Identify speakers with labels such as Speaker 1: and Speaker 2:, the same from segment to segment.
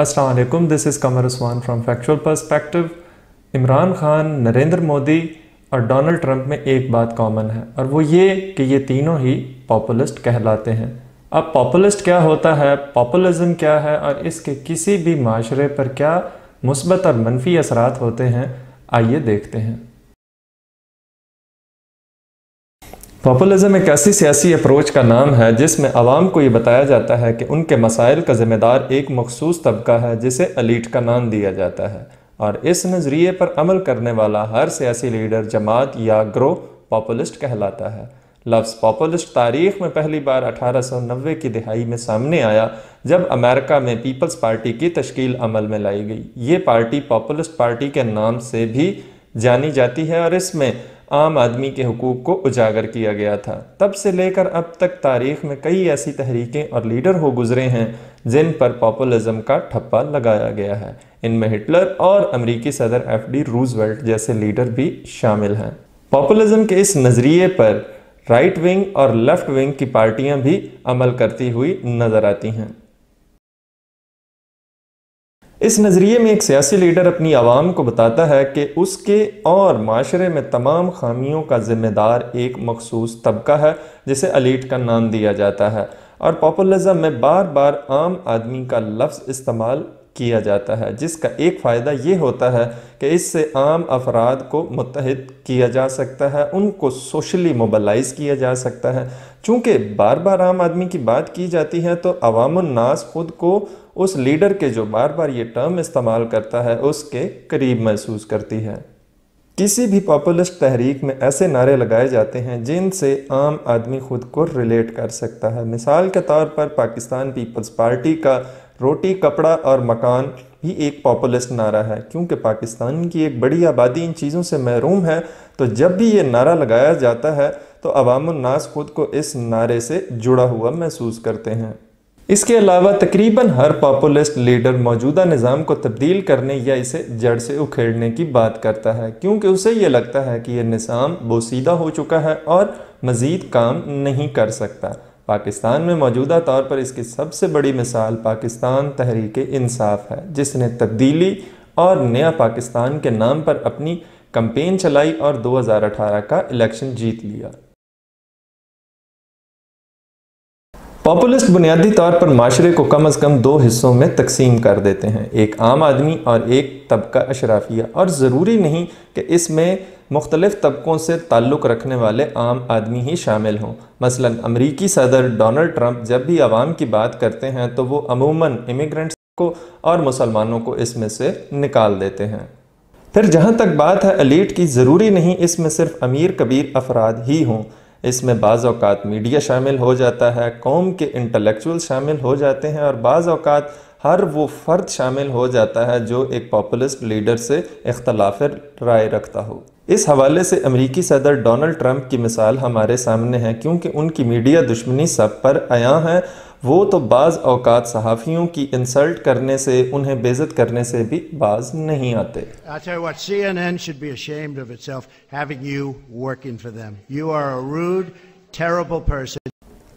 Speaker 1: Aslam this is Qamar Usman from factual perspective Imran Khan Narendra Modi और Donald Trump में एक बात कॉमन है और वो ये कि ये तीनों ही पॉपुलिस्ट कहलाते हैं अब पॉपुलिस्ट क्या होता है पॉपुलिज्म क्या है और इसके किसी भी माशरे पर क्या मुस्बत और मनफी असरात होते हैं आइए देखते हैं पॉपुलिज्म एक ऐसी सियासी अप्रोच का नाम है जिसमें आवाम को ये बताया जाता है कि उनके मसाइल का ज़िम्मेदार एक मखसूस तबका है जिसे अलीट का नाम दिया जाता है और इस नज़रिए पर अमल करने वाला हर सियासी लीडर जमात या ग्रोह पॉपुलिस्ट कहलाता है लफ्ज़ पॉपुलिस्ट तारीख में पहली बार 1890 की दिहाई में सामने आया जब अमेरिका में पीपल्स पार्टी की तश्कील अमल में लाई गई ये पार्टी पॉपुलिस्ट पार्टी के नाम से भी जानी जाती है और इसमें आम आदमी के हकूक़ को उजागर किया गया था तब से लेकर अब तक तारीख में कई ऐसी तहरीकें और लीडर हो गुजरे हैं जिन पर पॉपुलिज्म का ठप्पा लगाया गया है इनमें हिटलर और अमरीकी सदर एफ डी रूजवेल्ट जैसे लीडर भी शामिल हैं पॉपुलिज्म के इस नज़रिए पर राइट विंग और लेफ्ट विंग की पार्टियां भी अमल करती हुई नज़र आती हैं इस नज़रिए में एक सियासी लीडर अपनी आवाम को बताता है कि उसके और माशरे में तमाम खामियों का ज़िम्मेदार एक मखसूस तबका है जिसे अलीट का नाम दिया जाता है और पॉपुलरिज्म में बार बार आम आदमी का लफ्ज़ इस्तेमाल किया जाता है जिसका एक फ़ायदा ये होता है कि इससे आम अफराद को मुतहद किया जा सकता है उनको सोशली मोबालाइज किया जा सकता है चूँकि बार बार आम आदमी की बात की जाती है तो अवामनास ख़ुद को उस लीडर के जो बार बार ये टर्म इस्तेमाल करता है उसके करीब महसूस करती है किसी भी पॉपुलिस्ट तहरीक में ऐसे नारे लगाए जाते हैं जिनसे आम आदमी खुद को रिलेट कर सकता है मिसाल के तौर पर पाकिस्तान पीपल्स पार्टी का रोटी कपड़ा और मकान भी एक पॉपुलिस्ट नारा है क्योंकि पाकिस्तान की एक बड़ी आबादी इन चीज़ों से महरूम है तो जब भी ये नारा लगाया जाता है तो अवामनास खुद को इस नारे से जुड़ा हुआ महसूस करते हैं इसके अलावा तकरीबन हर पॉपुलिस्ट लीडर मौजूदा निज़ाम को तब्दील करने या इसे जड़ से उखेड़ने की बात करता है क्योंकि उसे ये लगता है कि यह निज़ाम बोसीदा हो चुका है और मज़ीद काम नहीं कर सकता पाकिस्तान में मौजूदा तौर पर इसकी सबसे बड़ी मिसाल पाकिस्तान तहरीक इंसाफ है जिसने तब्दीली और नया पाकिस्तान के नाम पर अपनी कंपेन चलाई और 2018 का इलेक्शन जीत लिया पॉपुलिस्ट बुनियादी तौर पर माशरे को कम अज़ कम दो हिस्सों में तकसीम कर देते हैं एक आम आदमी और एक तबका अशराफिया और ज़रूरी नहीं कि इसमें मुख्तलिफ़ तबकों से ताल्लुक़ रखने वाले आम आदमी ही शामिल हों मसलन अमरीकी सदर डोनल्ड ट्रंप जब भी आवाम की बात करते हैं तो वो अमूमन इमिग्रेंट्स को और मुसलमानों को इसमें से निकाल देते हैं फिर जहाँ तक बात है अलीट की ज़रूरी नहीं इसमें सिर्फ अमीर कबीर अफराद ही हों इसमें बाज़ात मीडिया शामिल हो जाता है कौम के इंटेलेक्चुअल शामिल हो जाते हैं और बाज़ात हर वो फ़र्द शामिल हो जाता है जो एक पॉपुलिस्ट लीडर से इख्तलाफ राय रखता हो इस हवाले से अमरीकी सदर डोनल्ड ट्रंप की मिसाल हमारे सामने है क्योंकि उनकी मीडिया दुश्मनी सब पर आया है वो तो बाज़ अवकात सहाफ़ियों की इंसल्ट करने से उन्हें बेजत करने से भी बाज नहीं आते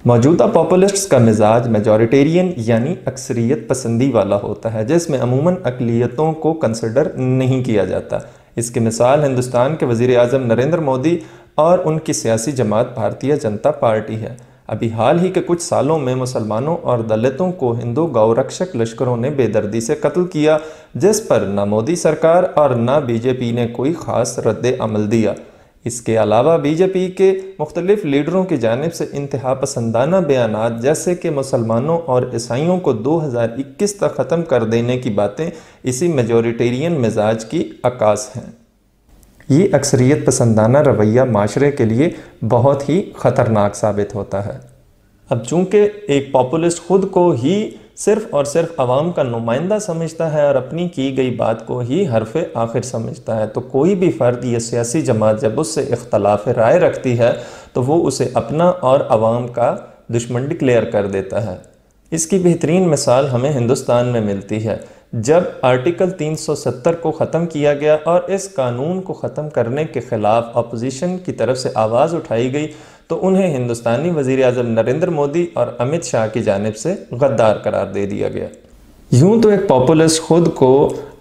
Speaker 1: मौजूदा पॉपुलिस्ट्स का मिजाज मेजॉरिटेरियन यानी अक्सरियत पसंदी वाला होता है जिसमें अमूमन अकलीतों को कंसिडर नहीं किया जाता इसकी मिसाल हिंदुस्तान के वजीर अजम नरेंद्र मोदी और उनकी सियासी जमात भारतीय जनता पार्टी है अभी हाल ही के कुछ सालों में मुसलमानों और दलितों को हिंदू गौरक्षक लश्करों ने बेदर्दी से कत्ल किया जिस पर न मोदी सरकार और न बीजेपी ने कोई ख़ास रद्द अमल दिया इसके अलावा बीजेपी के मुख्तलिफ लीडरों की जानब से इंतहा पसंदाना बयान जैसे कि मुसलमानों और ईसाइयों को 2021 तक ख़त्म कर देने की बातें इसी मेजोरिटेरियन मिजाज की अक्स हैं ये अक्सरियत पसंदाना रवैया माशरे के लिए बहुत ही ख़तरनाक साबित होता है अब चूंकि एक पॉपुलिस्ट खुद को ही सिर्फ और सिर्फ आवाम का नुमाइंदा समझता है और अपनी की गई बात को ही हरफ आखिर समझता है तो कोई भी फ़र्द या सियासी जमात जब उससे इख्तलाफ राय रखती है तो वो उसे अपना और आवाम का दुश्मन डिक्लेयर कर देता है इसकी बेहतरीन मिसाल हमें हिंदुस्तान में मिलती है जब आर्टिकल 370 को ख़त्म किया गया और इस कानून को ख़त्म करने के ख़िलाफ़ अपोजिशन की तरफ से आवाज़ उठाई गई तो उन्हें हिंदुस्तानी वजीर अजम नरेंद्र मोदी और अमित शाह की जानब से गद्दार करार दे दिया गया यूं तो एक पॉपुलस खुद को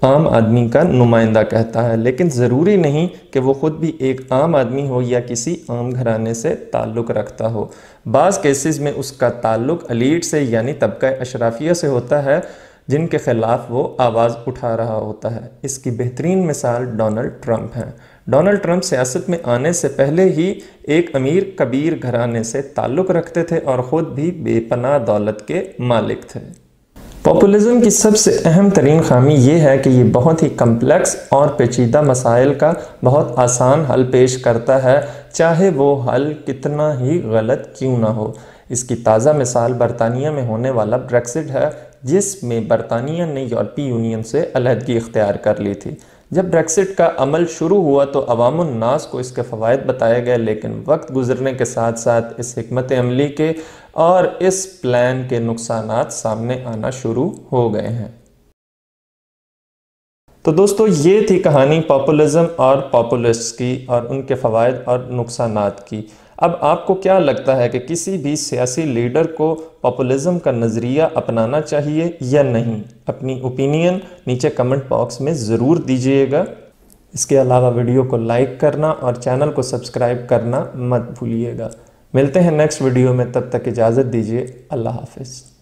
Speaker 1: आम आदमी का नुमाइंदा कहता है लेकिन ज़रूरी नहीं कि वो ख़ुद भी एक आम आदमी हो या किसी आम घराने से ताल्लुक़ रखता हो बाज़ केसेस में उसका ताल्लुक़ अलीट से यानी तबका अशराफिया से होता है जिनके खिलाफ वो आवाज़ उठा रहा होता है इसकी बेहतरीन मिसाल डोनाल्ड ट्रंप हैं डोनाल्ड ट्रंप सियासत में आने से पहले ही एक अमीर कबीर घराने से ताल्लुक़ रखते थे और ख़ुद भी बेपना दौलत के मालिक थे पॉपुलिज्म की सबसे अहम तरीन खामी ये है कि ये बहुत ही कम्प्लेक्स और पेचीदा मसाइल का बहुत आसान हल पेश करता है चाहे वो हल कितना ही गलत क्यों ना हो इसकी ताज़ा मिसाल बरतानिया में होने वाला ब्रेक्सिट है जिसमें बरतानिया ने यूरोपीय यूनियन से अलहदगी इख्तियार कर ली थी जब ब्रेक्सिट का अमल शुरू हुआ तो अवामनास को इसके फ़वाद बताए गए लेकिन वक्त गुजरने के साथ साथ इस हमत अमली के और इस प्लान के नुकसान सामने आना शुरू हो गए हैं तो दोस्तों ये थी कहानी पॉपुलिज्म और पॉपुलिस्ट की और उनके फ़वाद और नुकसान की अब आपको क्या लगता है कि किसी भी सियासी लीडर को पॉपुलिज्म का नज़रिया अपनाना चाहिए या नहीं अपनी ओपिनियन नीचे कमेंट बॉक्स में ज़रूर दीजिएगा इसके अलावा वीडियो को लाइक करना और चैनल को सब्सक्राइब करना मत भूलिएगा मिलते हैं नेक्स्ट वीडियो में तब तक इजाज़त दीजिए अल्लाह हाफिज़